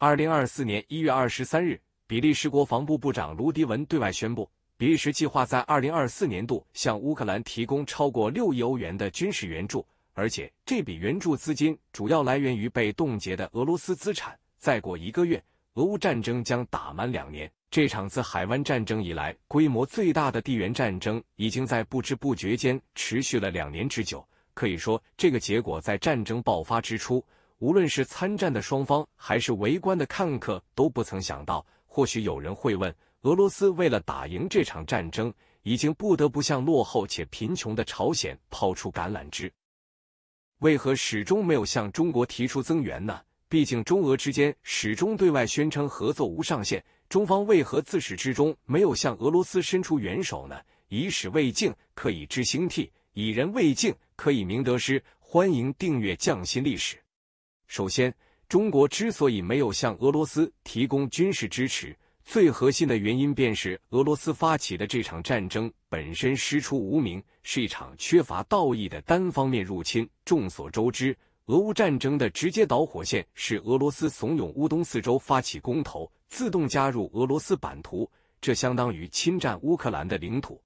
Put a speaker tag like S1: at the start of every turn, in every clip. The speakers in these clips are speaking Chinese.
S1: 二零二四年一月二十三日，比利时国防部部长卢迪文对外宣布，比利时计划在二零二四年度向乌克兰提供超过六亿欧元的军事援助，而且这笔援助资金主要来源于被冻结的俄罗斯资产。再过一个月，俄乌战争将打满两年。这场自海湾战争以来规模最大的地缘战争，已经在不知不觉间持续了两年之久。可以说，这个结果在战争爆发之初。无论是参战的双方，还是围观的看客，都不曾想到。或许有人会问：俄罗斯为了打赢这场战争，已经不得不向落后且贫穷的朝鲜抛出橄榄枝，为何始终没有向中国提出增援呢？毕竟中俄之间始终对外宣称合作无上限，中方为何自始至终没有向俄罗斯伸出援手呢？以史为镜，可以知兴替；以人为镜，可以明得失。欢迎订阅《匠心历史》。首先，中国之所以没有向俄罗斯提供军事支持，最核心的原因便是俄罗斯发起的这场战争本身师出无名，是一场缺乏道义的单方面入侵。众所周知，俄乌战争的直接导火线是俄罗斯怂恿乌东四州发起公投，自动加入俄罗斯版图，这相当于侵占乌克兰的领土。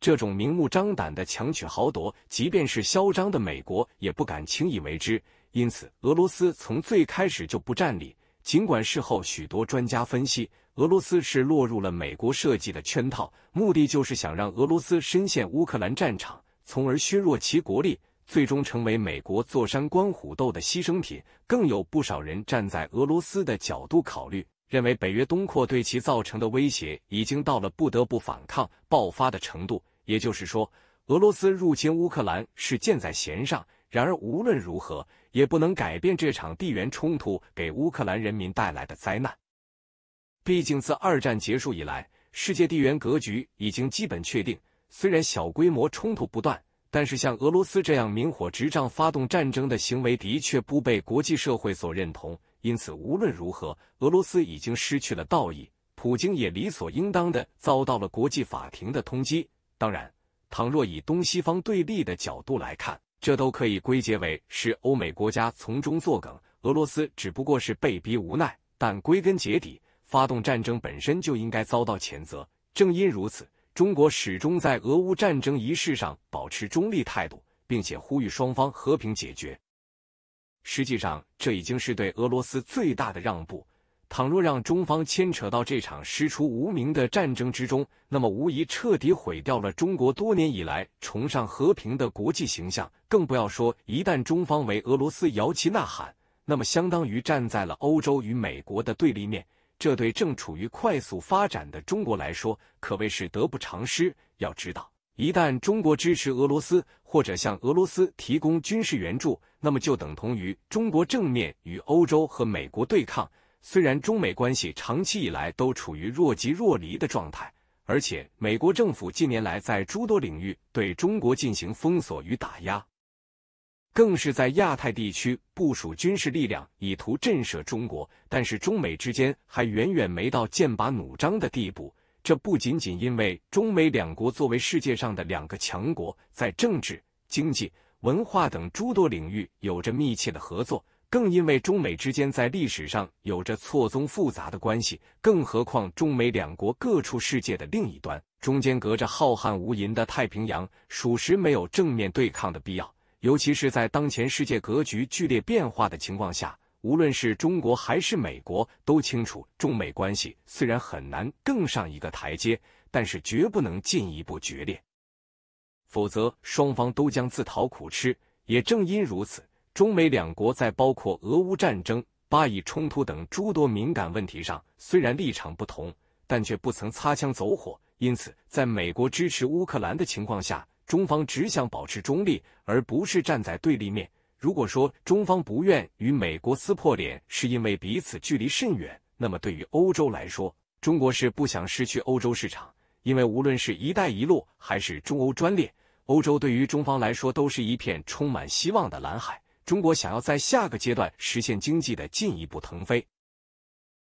S1: 这种明目张胆的强取豪夺，即便是嚣张的美国也不敢轻易为之。因此，俄罗斯从最开始就不占理。尽管事后许多专家分析，俄罗斯是落入了美国设计的圈套，目的就是想让俄罗斯深陷乌克兰战场，从而削弱其国力，最终成为美国坐山观虎斗的牺牲品。更有不少人站在俄罗斯的角度考虑，认为北约东扩对其造成的威胁已经到了不得不反抗、爆发的程度。也就是说，俄罗斯入侵乌克兰是箭在弦上。然而，无论如何也不能改变这场地缘冲突给乌克兰人民带来的灾难。毕竟，自二战结束以来，世界地缘格局已经基本确定。虽然小规模冲突不断，但是像俄罗斯这样明火执仗发动战争的行为，的确不被国际社会所认同。因此，无论如何，俄罗斯已经失去了道义，普京也理所应当的遭到了国际法庭的通缉。当然，倘若以东西方对立的角度来看。这都可以归结为是欧美国家从中作梗，俄罗斯只不过是被逼无奈。但归根结底，发动战争本身就应该遭到谴责。正因如此，中国始终在俄乌战争一事上保持中立态度，并且呼吁双方和平解决。实际上，这已经是对俄罗斯最大的让步。倘若让中方牵扯到这场师出无名的战争之中，那么无疑彻底毁掉了中国多年以来崇尚和平的国际形象。更不要说，一旦中方为俄罗斯摇旗呐喊，那么相当于站在了欧洲与美国的对立面。这对正处于快速发展的中国来说，可谓是得不偿失。要知道，一旦中国支持俄罗斯，或者向俄罗斯提供军事援助，那么就等同于中国正面与欧洲和美国对抗。虽然中美关系长期以来都处于若即若离的状态，而且美国政府近年来在诸多领域对中国进行封锁与打压，更是在亚太地区部署军事力量以图震慑中国。但是，中美之间还远远没到剑拔弩张的地步。这不仅仅因为中美两国作为世界上的两个强国，在政治、经济、文化等诸多领域有着密切的合作。更因为中美之间在历史上有着错综复杂的关系，更何况中美两国各处世界的另一端，中间隔着浩瀚无垠的太平洋，属实没有正面对抗的必要。尤其是在当前世界格局剧烈变化的情况下，无论是中国还是美国，都清楚中美关系虽然很难更上一个台阶，但是绝不能进一步决裂，否则双方都将自讨苦吃。也正因如此。中美两国在包括俄乌战争、巴以冲突等诸多敏感问题上，虽然立场不同，但却不曾擦枪走火。因此，在美国支持乌克兰的情况下，中方只想保持中立，而不是站在对立面。如果说中方不愿与美国撕破脸，是因为彼此距离甚远，那么对于欧洲来说，中国是不想失去欧洲市场，因为无论是一带一路还是中欧专列，欧洲对于中方来说都是一片充满希望的蓝海。中国想要在下个阶段实现经济的进一步腾飞，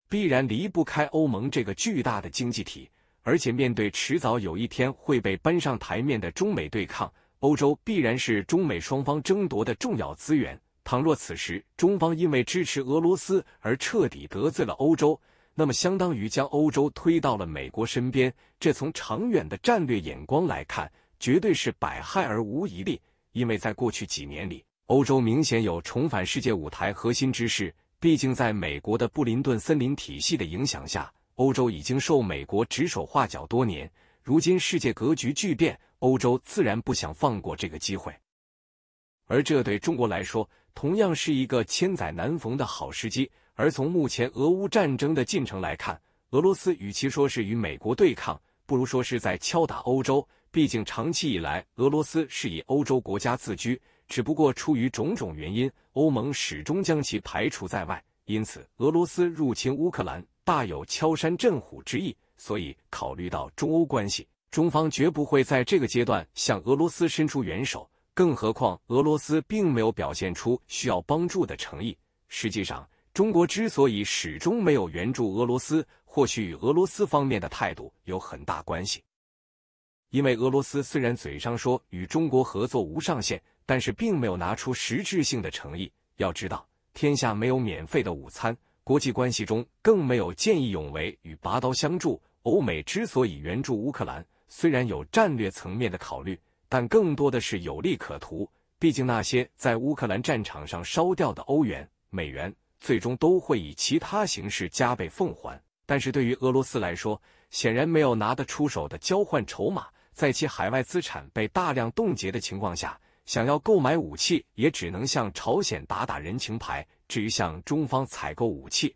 S1: 必然离不开欧盟这个巨大的经济体。而且，面对迟早有一天会被搬上台面的中美对抗，欧洲必然是中美双方争夺的重要资源。倘若此时中方因为支持俄罗斯而彻底得罪了欧洲，那么相当于将欧洲推到了美国身边。这从长远的战略眼光来看，绝对是百害而无一利。因为在过去几年里，欧洲明显有重返世界舞台核心之势，毕竟在美国的布林顿森林体系的影响下，欧洲已经受美国指手画脚多年。如今世界格局巨变，欧洲自然不想放过这个机会。而这对中国来说，同样是一个千载难逢的好时机。而从目前俄乌战争的进程来看，俄罗斯与其说是与美国对抗，不如说是在敲打欧洲。毕竟长期以来，俄罗斯是以欧洲国家自居。只不过出于种种原因，欧盟始终将其排除在外。因此，俄罗斯入侵乌克兰大有敲山震虎之意。所以，考虑到中欧关系，中方绝不会在这个阶段向俄罗斯伸出援手。更何况，俄罗斯并没有表现出需要帮助的诚意。实际上，中国之所以始终没有援助俄罗斯，或许与俄罗斯方面的态度有很大关系。因为俄罗斯虽然嘴上说与中国合作无上限，但是并没有拿出实质性的诚意。要知道，天下没有免费的午餐，国际关系中更没有见义勇为与拔刀相助。欧美之所以援助乌克兰，虽然有战略层面的考虑，但更多的是有利可图。毕竟那些在乌克兰战场上烧掉的欧元、美元，最终都会以其他形式加倍奉还。但是对于俄罗斯来说，显然没有拿得出手的交换筹码。在其海外资产被大量冻结的情况下。想要购买武器，也只能向朝鲜打打人情牌。至于向中方采购武器，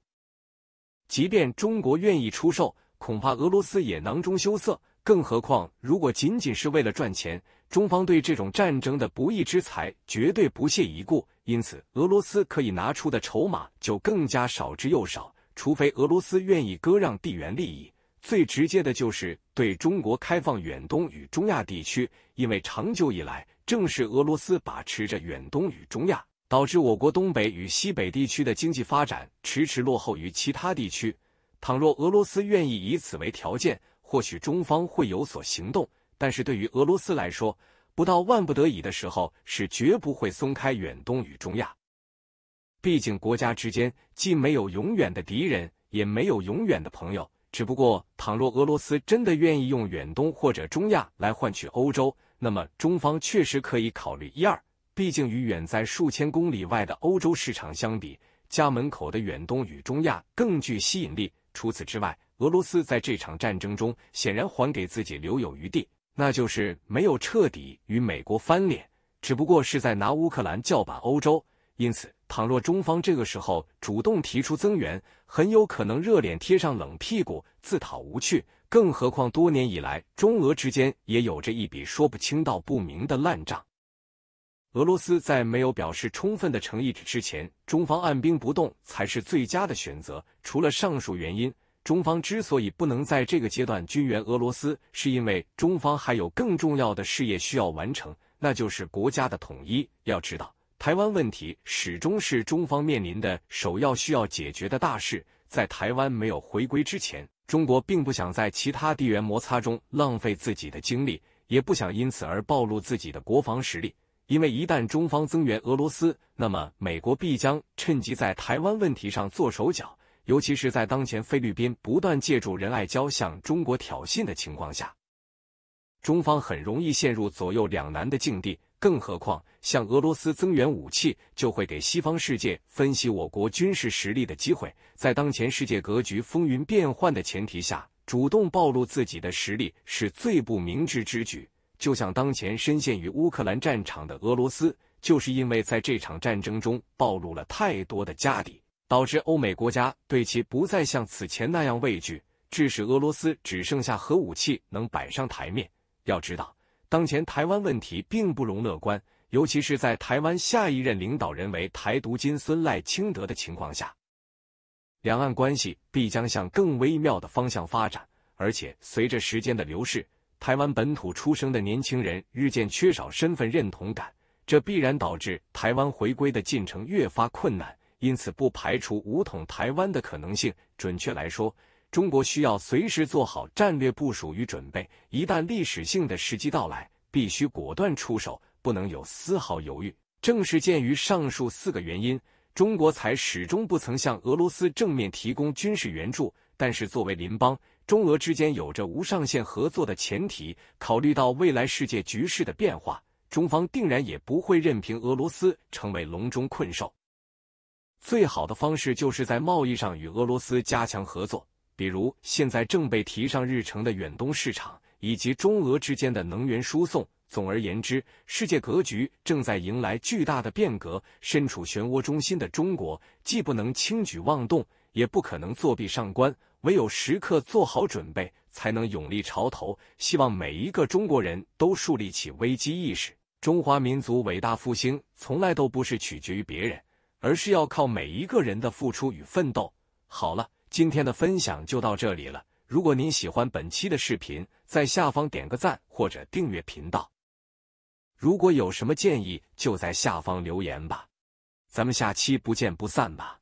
S1: 即便中国愿意出售，恐怕俄罗斯也囊中羞涩。更何况，如果仅仅是为了赚钱，中方对这种战争的不义之财绝对不屑一顾。因此，俄罗斯可以拿出的筹码就更加少之又少。除非俄罗斯愿意割让地缘利益。最直接的就是对中国开放远东与中亚地区，因为长久以来正是俄罗斯把持着远东与中亚，导致我国东北与西北地区的经济发展迟迟落后于其他地区。倘若俄罗斯愿意以此为条件，或许中方会有所行动。但是对于俄罗斯来说，不到万不得已的时候是绝不会松开远东与中亚。毕竟国家之间既没有永远的敌人，也没有永远的朋友。只不过，倘若俄罗斯真的愿意用远东或者中亚来换取欧洲，那么中方确实可以考虑一二。毕竟，与远在数千公里外的欧洲市场相比，家门口的远东与中亚更具吸引力。除此之外，俄罗斯在这场战争中显然还给自己留有余地，那就是没有彻底与美国翻脸，只不过是在拿乌克兰叫板欧洲。因此，倘若中方这个时候主动提出增援，很有可能热脸贴上冷屁股，自讨无趣。更何况多年以来，中俄之间也有着一笔说不清道不明的烂账。俄罗斯在没有表示充分的诚意之前，中方按兵不动才是最佳的选择。除了上述原因，中方之所以不能在这个阶段军援俄罗斯，是因为中方还有更重要的事业需要完成，那就是国家的统一。要知道。台湾问题始终是中方面临的首要需要解决的大事。在台湾没有回归之前，中国并不想在其他地缘摩擦中浪费自己的精力，也不想因此而暴露自己的国防实力。因为一旦中方增援俄罗斯，那么美国必将趁机在台湾问题上做手脚，尤其是在当前菲律宾不断借助仁爱交向中国挑衅的情况下，中方很容易陷入左右两难的境地。更何况，向俄罗斯增援武器，就会给西方世界分析我国军事实力的机会。在当前世界格局风云变幻的前提下，主动暴露自己的实力是最不明智之举。就像当前深陷于乌克兰战场的俄罗斯，就是因为在这场战争中暴露了太多的家底，导致欧美国家对其不再像此前那样畏惧，致使俄罗斯只剩下核武器能摆上台面。要知道。当前台湾问题并不容乐观，尤其是在台湾下一任领导人为台独金孙赖清德的情况下，两岸关系必将向更微妙的方向发展。而且，随着时间的流逝，台湾本土出生的年轻人日渐缺少身份认同感，这必然导致台湾回归的进程越发困难。因此，不排除武统台湾的可能性。准确来说。中国需要随时做好战略部署与准备，一旦历史性的时机到来，必须果断出手，不能有丝毫犹豫。正是鉴于上述四个原因，中国才始终不曾向俄罗斯正面提供军事援助。但是，作为邻邦，中俄之间有着无上限合作的前提。考虑到未来世界局势的变化，中方定然也不会任凭俄罗斯成为笼中困兽。最好的方式就是在贸易上与俄罗斯加强合作。比如，现在正被提上日程的远东市场，以及中俄之间的能源输送。总而言之，世界格局正在迎来巨大的变革。身处漩涡中心的中国，既不能轻举妄动，也不可能作壁上观，唯有时刻做好准备，才能勇立潮头。希望每一个中国人都树立起危机意识。中华民族伟大复兴从来都不是取决于别人，而是要靠每一个人的付出与奋斗。好了。今天的分享就到这里了。如果您喜欢本期的视频，在下方点个赞或者订阅频道。如果有什么建议，就在下方留言吧。咱们下期不见不散吧。